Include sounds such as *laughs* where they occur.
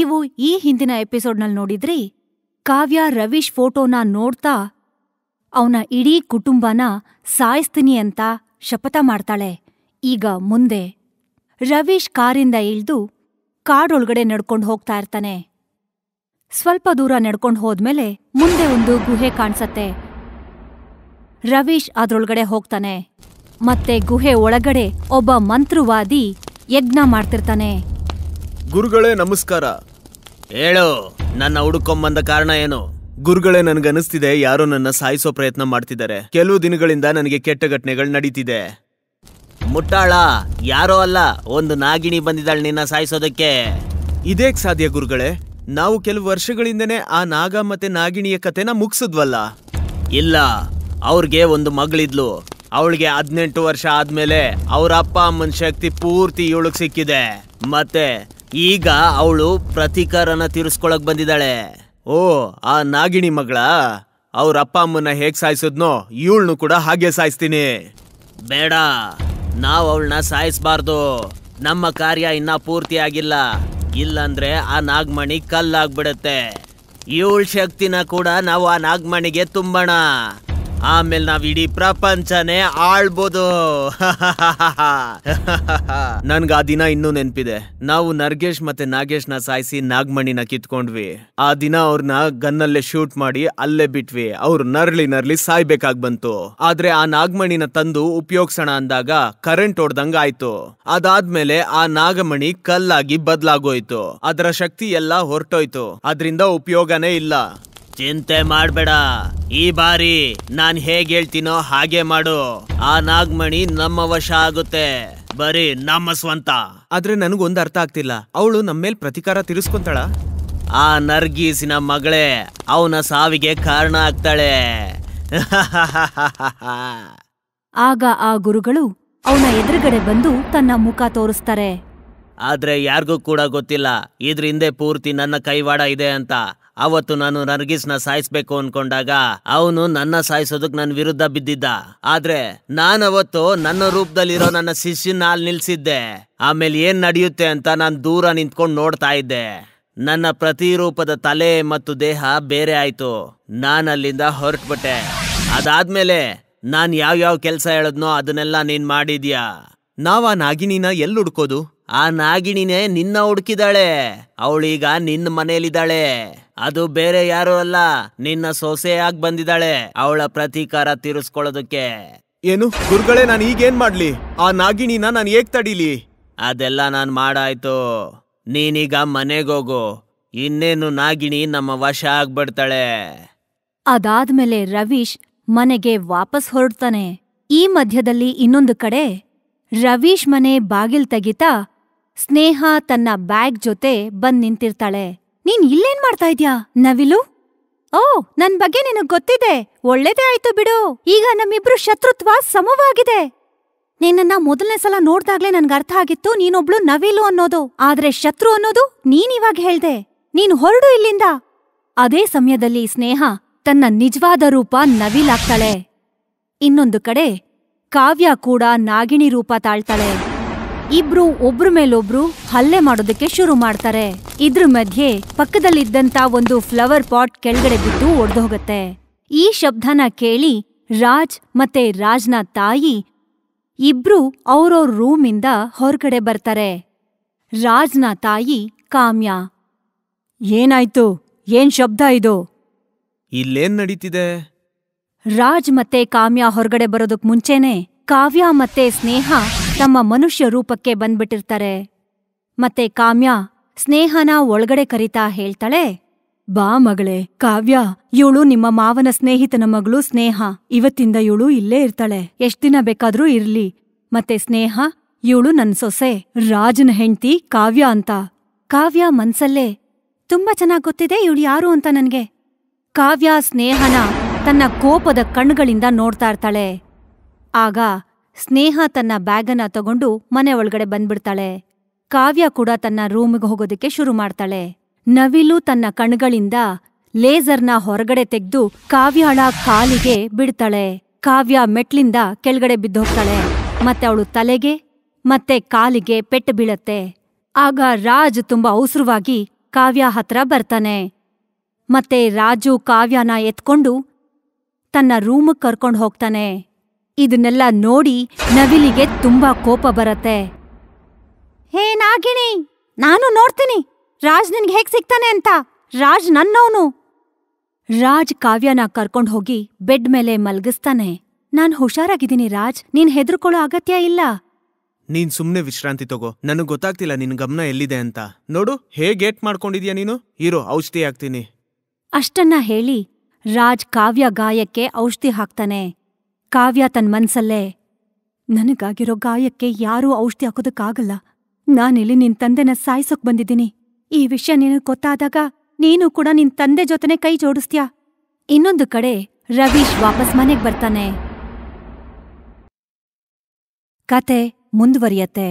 ನೀವು ಈ ಹಿಂದಿನ ಎಪಿಸೋಡ್ನಲ್ಲಿ ನೋಡಿದ್ರಿ ಕಾವ್ಯ ರವೀಶ್ ಫೋಟೋನ ನೋಡ್ತಾ ಅವನ ಇಡೀ ಕುಟುಂಬನ ಸಾಯಿಸ್ತೀನಿ ಅಂತ ಶಪಥ ಮಾಡ್ತಾಳೆ ಈಗ ಮುಂದೆ ರವೀಶ್ ಕಾರಿಂದ ಇಳ್ದು ಕಾಡೊಳಗಡೆ ನಡ್ಕೊಂಡು ಹೋಗ್ತಾ ಇರ್ತಾನೆ ಸ್ವಲ್ಪ ದೂರ ನಡ್ಕೊಂಡು ಹೋದ್ಮೇಲೆ ಮುಂದೆ ಒಂದು ಗುಹೆ ಕಾಣಿಸತ್ತೆ ರವೀಶ್ ಅದ್ರೊಳಗಡೆ ಹೋಗ್ತಾನೆ ಮತ್ತೆ ಗುಹೆ ಒಳಗಡೆ ಒಬ್ಬ ಮಂತ್ರವಾದಿ ಯಜ್ಞ ಮಾಡ್ತಿರ್ತಾನೆ ಗುರುಗಳೇ ನಮಸ್ಕಾರ ಹೇಳು ನನ್ನ ಹುಡುಕೊಂಬಂದ ಕಾರಣ ಏನು ಗುರುಗಳೇ ನನ್ಗನಿಸ್ತಿದೆ ಯಾರೋ ನನ್ನ ಸಾಯಿಸೋ ಪ್ರಯತ್ನ ಮಾಡ್ತಿದ್ದಾರೆ ಕೆಲವು ದಿನಗಳಿಂದ ನನಗೆ ಕೆಟ್ಟ ಘಟನೆಗಳು ನಡೀತಿದೆ ಮುಟ್ಟಾಳ ಯಾರೋ ಅಲ್ಲ ಒಂದು ನಾಗಿಣಿ ಬಂದಿದ್ದಾಳೆ ನಿನ್ನ ಸಾಯಿಸೋದಕ್ಕೆ ಇದೇಕ್ ಸಾಧ್ಯ ಗುರುಗಳೇ ನಾವು ಕೆಲವು ವರ್ಷಗಳಿಂದನೆ ಆ ನಾಗ ಮತ್ತೆ ನಾಗಿಣಿಯ ಕತೆನ ಮುಗಿಸಿದ್ವಲ್ಲ ಇಲ್ಲ ಅವ್ರಿಗೆ ಒಂದು ಮಗಳಿದ್ಲು ಅವಳಿಗೆ ಹದಿನೆಂಟು ವರ್ಷ ಆದ್ಮೇಲೆ ಅವ್ರ ಅಪ್ಪ ಅಮ್ಮನ ಶಕ್ತಿ ಪೂರ್ತಿ ಇವಳಿಗೆ ಸಿಕ್ಕಿದೆ ಮತ್ತೆ ಈಗ ಅವಳು ಪ್ರತಿಕಾರನ ತೀರಿಸ್ಕೊಳಕ್ ಬಂದಿದ್ದಾಳೆ ಓ ಆ ನಾಗಿಣಿ ಮಗಳ ಅವ್ರ ಅಪ್ಪ ಅಮ್ಮನ ಹೇಗ್ ಸಾಯಿಸಿದ್ನೋ ಇವಳನ್ನು ಕೂಡ ಹಾಗೆ ಸಾಯಿಸ್ತೀನಿ ಬೇಡ ನಾವು ಅವಳನ್ನ ಸಾಯಿಸಬಾರ್ದು ನಮ್ಮ ಕಾರ್ಯ ಇನ್ನ ಪೂರ್ತಿ ಆಗಿಲ್ಲ ಇಲ್ಲಂದ್ರೆ ಆ ನಾಗಮಣಿ ಕಲ್ಲಾಗ್ಬಿಡತ್ತೆ ಇವಳ ಶಕ್ತಿನ ಕೂಡ ನಾವು ಆ ನಾಗಮಣಿಗೆ ತುಂಬೋಣ ಆಮೇಲೆ ನಾವ್ ಇಡೀ ಪ್ರಪಂಚನೇ ಆಳ್ಬೋದು *laughs* ನನ್ಗ ಆ ದಿನ ಇನ್ನೂ ನೆನ್ಪಿದೆ ನಾವು ನರ್ಗೇಶ್ ಮತ್ತೆ ನಾಗೇಶ್ ನ ಸಾಯಿಸಿ ನಾಗಮಣಿನ ಕಿತ್ಕೊಂಡ್ವಿ ಆ ದಿನ ಅವ್ರನ್ನ ಗನ್ನಲ್ಲೇ ಶೂಟ್ ಮಾಡಿ ಅಲ್ಲೇ ಬಿಟ್ವಿ ಅವ್ರು ನರ್ಲಿ ನರ್ಲಿ ಸಾಯ್ಬೇಕಾಗ್ ಬಂತು ಆದ್ರೆ ಆ ನಾಗಮಣಿನ ತಂದು ಉಪಯೋಗಿಸೋಣ ಅಂದಾಗ ಕರೆಂಟ್ ಹೊಡ್ದಂಗ ಆಯ್ತು ಅದಾದ್ಮೇಲೆ ಆ ನಾಗಮಣಿ ಕಲ್ಲಾಗಿ ಬದ್ಲಾಗೋಯ್ತು ಅದರ ಶಕ್ತಿ ಎಲ್ಲಾ ಹೊರಟೋಯ್ತು ಅದ್ರಿಂದ ಉಪಯೋಗನೇ ಇಲ್ಲ ಚಿಂತೆ ಮಾಡ್ಬೇಡ ಈ ಬಾರಿ ನಾನ್ ಹೇಗ್ ಹೇಳ್ತೀನೋ ಹಾಗೆ ಮಾಡು ಆ ನಾಗ್ಮಣಿ ನಮ್ಮ ವಶ ಆಗುತ್ತೆ ಬರೀ ನಮ್ಮ ಸ್ವಂತ ಆದ್ರೆ ನನಗೊಂದು ಅರ್ಥ ಆಗ್ತಿಲ್ಲ ಅವಳು ನಮ್ಮ ಮೇಲ್ ಪ್ರತಿಕಾರ ತಿರ್ಸ್ಕೊಂತಾಳ ಆ ನರ್ಗೀಸಿನ ಮಗಳೇ ಅವನ ಸಾವಿಗೆ ಕಾರಣ ಆಗ್ತಾಳೆ *laughs* ಆಗ ಆ ಗುರುಗಳು ಅವನ ಎದುರುಗಡೆ ಬಂದು ತನ್ನ ಮುಖ ತೋರಿಸ್ತಾರೆ ಆದ್ರೆ ಯಾರಿಗೂ ಕೂಡ ಗೊತ್ತಿಲ್ಲ ಇದ್ರ ಹಿಂದೆ ಪೂರ್ತಿ ನನ್ನ ಕೈವಾಡ ಇದೆ ಅಂತ ಅವತ್ತು ನಾನು ನರ್ಗಿಸ್ನ ಸಾಯಿಸ್ಬೇಕು ಅನ್ಕೊಂಡಾಗ ಅವನು ನನ್ನ ಸಾಯಿಸೋದಕ್ ನನ್ನ ವಿರುದ್ಧ ಬಿದ್ದಿದ್ದ ಆದ್ರೆ ನಾನವತ್ತು ನನ್ನ ರೂಪದಲ್ಲಿರೋ ನನ್ನ ಶಿಷ್ಯನ ನಿಲ್ಸಿದ್ದೆ ಆಮೇಲೆ ಏನ್ ನಡೆಯುತ್ತೆ ಅಂತ ನಾನು ದೂರ ನಿಂತ್ಕೊಂಡು ನೋಡ್ತಾ ಇದ್ದೆ ನನ್ನ ಪ್ರತಿರೂಪದ ತಲೆ ಮತ್ತು ದೇಹ ಬೇರೆ ಆಯ್ತು ನಾನಲ್ಲಿಂದ ಹೊರಟ್ಬಿಟ್ಟೆ ಅದಾದ್ಮೇಲೆ ನಾನ್ ಯಾವ್ಯಾವ ಕೆಲಸ ಹೇಳದ್ನೋ ಅದನ್ನೆಲ್ಲ ನೀನ್ ಮಾಡಿದ್ಯಾ ನಾವ್ ಆ ನಾಗಿನಿನ ಎಲ್ಲಿ ಹುಡ್ಕೋದು ಆ ನಾಗಿಣಿನೇ ನಿನ್ನ ಹುಡುಕಿದಾಳೆ ಅವಳೀಗ ನಿನ್ನ ಮನೆಯಲ್ಲಿದ್ದಾಳೆ ಅದು ಬೇರೆ ಯಾರು ಅಲ್ಲ ನಿನ್ನ ಸೊಸೆ ಆಗಿ ಬಂದಿದ್ದಾಳೆ ಅವಳ ಪ್ರತೀಕಾರ ತೀರಿಸ್ಕೊಳ್ಳೋದಕ್ಕೆ ಏನು ಗುರುಗಳೇ ನಾನು ಈಗೇನ್ ಮಾಡ್ಲಿ ಆ ನಾಗಿಣಿನ ನಾನು ಹೇಗ್ ತಡೀಲಿ ಅದೆಲ್ಲ ನಾನು ಮಾಡಾಯ್ತು ನೀನೀಗ ಮನೆಗೋಗು ಇನ್ನೇನು ನಾಗಿಣಿ ನಮ್ಮ ವಶ ಆಗ್ಬಿಡ್ತಾಳೆ ಅದಾದ್ಮೇಲೆ ರವೀಶ್ ಮನೆಗೆ ವಾಪಸ್ ಹೊರಡ್ತಾನೆ ಈ ಮಧ್ಯದಲ್ಲಿ ಇನ್ನೊಂದು ಕಡೆ ರವೀಶ್ ಮನೆ ಬಾಗಿಲ್ ತೆಗಿತಾ ಸ್ನೇಹ ತನ್ನ ಬ್ಯಾಗ್ ಜೊತೆ ಬಂದ್ ನಿಂತಿರ್ತಾಳೆ ನೀನ್ ಇಲ್ಲೇನ್ ಮಾಡ್ತಾ ಇದ್ಯಾ ನವಿಲು ಓ ನನ್ ಬಗ್ಗೆ ನಿನಗ್ ಗೊತ್ತಿದೆ ಒಳ್ಳೇದೇ ಆಯ್ತು ಬಿಡು ಈಗ ನಮ್ಮಿಬ್ರು ಶತ್ರುತ್ವ ಸಮವಾಗಿದೆ ನಿನ್ನ ಮೊದಲನೇ ಸಲ ನೋಡ್ದಾಗ್ಲೇ ನನ್ಗೆ ಅರ್ಥ ಆಗಿತ್ತು ನೀನೊಬ್ಳು ನವಿಲು ಅನ್ನೋದು ಆದ್ರೆ ಶತ್ರು ಅನ್ನೋದು ನೀನಿವಾಗ ಹೇಳ್ದೆ ನೀನ್ ಹೊರಡು ಇಲ್ಲಿಂದ ಅದೇ ಸಮಯದಲ್ಲಿ ಸ್ನೇಹ ತನ್ನ ನಿಜವಾದ ರೂಪ ನವಿಲಾಗ್ತಾಳೆ ಇನ್ನೊಂದು ಕಡೆ ಕಾವ್ಯ ಕೂಡ ನಾಗಿಣಿ ರೂಪ ತಾಳ್ತಾಳೆ ಇಬ್ರು ಒಬ್ರ ಮೇಲೊಬ್ರು ಹಲ್ಲೆ ಮಾಡೋದಕ್ಕೆ ಶುರು ಮಾಡ್ತಾರೆ ಇದ್ರ ಮಧ್ಯೆ ಪಕ್ಕದಲ್ಲಿದ್ದಂತ ಒಂದು ಫ್ಲವರ್ ಪಾಟ್ ಕೆಳಗಡೆ ಬಿದ್ದು ಒಡೆದು ಹೋಗುತ್ತೆ ಈ ಶಬ್ದನ ಕೇಳಿ ರಾಜ್ ಮತ್ತೆ ರಾಜ್ನ ತಾಯಿ ಇಬ್ರು ಅವ್ರವ್ರ ರೂಮಿಂದ ಹೊರಗಡೆ ಬರ್ತಾರೆ ರಾಜ್ನ ತಾಯಿ ಕಾಮ್ಯ ಏನಾಯ್ತು ಏನ್ ಶಬ್ದ ಇದು ಇಲ್ಲೇನ್ ನಡೀತಿದೆ ರಾಜ್ ಮತ್ತೆ ಕಾಮ್ಯ ಹೊರಗಡೆ ಬರೋದಕ್ ಮುಂಚೆನೆ ಕಾವ್ಯ ಮತ್ತೆ ಸ್ನೇಹ ತಮ್ಮ ಮನುಷ್ಯ ರೂಪಕ್ಕೆ ಬಂದ್ಬಿಟ್ಟಿರ್ತಾರೆ ಮತ್ತೆ ಕಾಮ್ಯ ಸ್ನೇಹನ ಒಳಗಡೆ ಕರಿತಾ ಹೇಳ್ತಾಳೆ ಬಾ ಮಗಳೇ ಕಾವ್ಯ ಇವಳು ನಿಮ್ಮ ಮಾವನ ಸ್ನೇಹಿತನ ಮಗಳು ಸ್ನೇಹ ಇವತ್ತಿಂದ ಇವಳು ಇಲ್ಲೇ ಇರ್ತಾಳೆ ಎಷ್ಟ್ ದಿನ ಬೇಕಾದ್ರೂ ಇರ್ಲಿ ಮತ್ತೆ ಸ್ನೇಹ ಇವಳು ನನ್ ಸೊಸೆ ರಾಜನ ಹೆಂಡ್ತಿ ಕಾವ್ಯ ಅಂತ ಕಾವ್ಯ ಮನ್ಸಲ್ಲೇ ತುಂಬಾ ಚೆನ್ನಾಗ್ ಗೊತ್ತಿದೆ ಇವಳು ಯಾರು ಅಂತ ನನ್ಗೆ ಕಾವ್ಯ ಸ್ನೇಹನ ತನ್ನ ಕೋಪದ ಕಣ್ಗಳಿಂದ ನೋಡ್ತಾ ಇರ್ತಾಳೆ ಆಗ ಸ್ನೇಹ ತನ್ನ ಬ್ಯಾಗನ್ನ ತಗೊಂಡು ಮನೆ ಒಳಗಡೆ ಬಂದ್ಬಿಡ್ತಾಳೆ ಕಾವ್ಯ ಕೂಡ ತನ್ನ ರೂಮ್ಗೆ ಹೋಗೋದಕ್ಕೆ ಶುರು ಮಾಡ್ತಾಳೆ ನವಿಲು ತನ್ನ ಕಣ್ಗಳಿಂದ ಲೇಸರ್ನ ಹೊರಗಡೆ ತೆಗೆದು ಕಾವ್ಯಳ ಕಾಲಿಗೆ ಬಿಡ್ತಾಳೆ ಕಾವ್ಯ ಮೆಟ್ಲಿಂದ ಕೆಳಗಡೆ ಬಿದ್ದೋಗ್ತಾಳೆ ಮತ್ತೆ ಅವಳು ತಲೆಗೆ ಮತ್ತೆ ಕಾಲಿಗೆ ಪೆಟ್ಟು ಬೀಳತ್ತೆ ಆಗ ರಾಜ್ ತುಂಬಾ ಅವಸರವಾಗಿ ಕಾವ್ಯ ಹತ್ರ ಬರ್ತಾನೆ ಮತ್ತೆ ರಾಜು ಕಾವ್ಯನ ಎತ್ಕೊಂಡು ತನ್ನ ರೂಮಿಗೆ ಕರ್ಕೊಂಡು ಹೋಗ್ತಾನೆ ಇದನ್ನೆಲ್ಲ ನೋಡಿ ನವಿಲಿಗೆ ತುಂಬಾ ಕೋಪ ಬರತ್ತೆ ಹೇ ನಾಗಿಣಿ ನಾನು ನೋಡ್ತೀನಿ ರಾಜ್ ನಿನ್ಗೆ ಹೇಗ್ ಸಿಗ್ತಾನೆ ಅಂತ ರಾಜ್ ನನ್ನವನು ರಾಜ್ ಕಾವ್ಯನ ಕರ್ಕೊಂಡು ಹೋಗಿ ಬೆಡ್ ಮೇಲೆ ಮಲಗಿಸ್ತಾನೆ ನಾನ್ ಹುಷಾರಾಗಿದ್ದೀನಿ ರಾಜ್ ನೀನ್ ಹೆದರ್ಕೊಳ್ಳೋ ಅಗತ್ಯ ಇಲ್ಲ ನೀನ್ ಸುಮ್ನೆ ವಿಶ್ರಾಂತಿ ತಗೋ ನನಗ್ ಗೊತ್ತಾಗ್ತಿಲ್ಲ ನಿನ್ ಗಮನ ಎಲ್ಲಿದೆ ಅಂತ ನೋಡು ಹೇಗ್ ಏಟ್ ಮಾಡ್ಕೊಂಡಿದ್ಯಾ ನೀನು ಇರೋ ಔಷಧಿ ಆಗ್ತೀನಿ ಅಷ್ಟನ್ನ ಹೇಳಿ ರಾಜ್ ಕಾವ್ಯ ಗಾಯಕ್ಕೆ ಔಷಧಿ ಹಾಕ್ತಾನೆ ಕಾವ್ಯ ತನ್ ಮನ್ಸಲ್ಲೇ ನನಗಾಗಿರೋ ಗಾಯಕ್ಕೆ ಯಾರೂ ಔಷಧಿ ಹಾಕೋದಕ್ಕಾಗಲ್ಲ ನಾನಿಲ್ಲಿ ನಿನ್ ತಂದೆನ ಸಾಯಿಸೋಕ್ ಬಂದಿದ್ದೀನಿ ಈ ವಿಷಯ ನಿನಗೆ ಗೊತ್ತಾದಾಗ ನೀನು ಕೂಡ ನಿನ್ ತಂದೆ ಜೊತೆನೆ ಕೈ ಜೋಡಿಸ್ತೀಯಾ ಇನ್ನೊಂದು ಕಡೆ ರವೀಶ್ ವಾಪಸ್ ಮನೆಗೆ ಬರ್ತಾನೆ ಕತೆ ಮುಂದುವರಿಯತ್ತೆ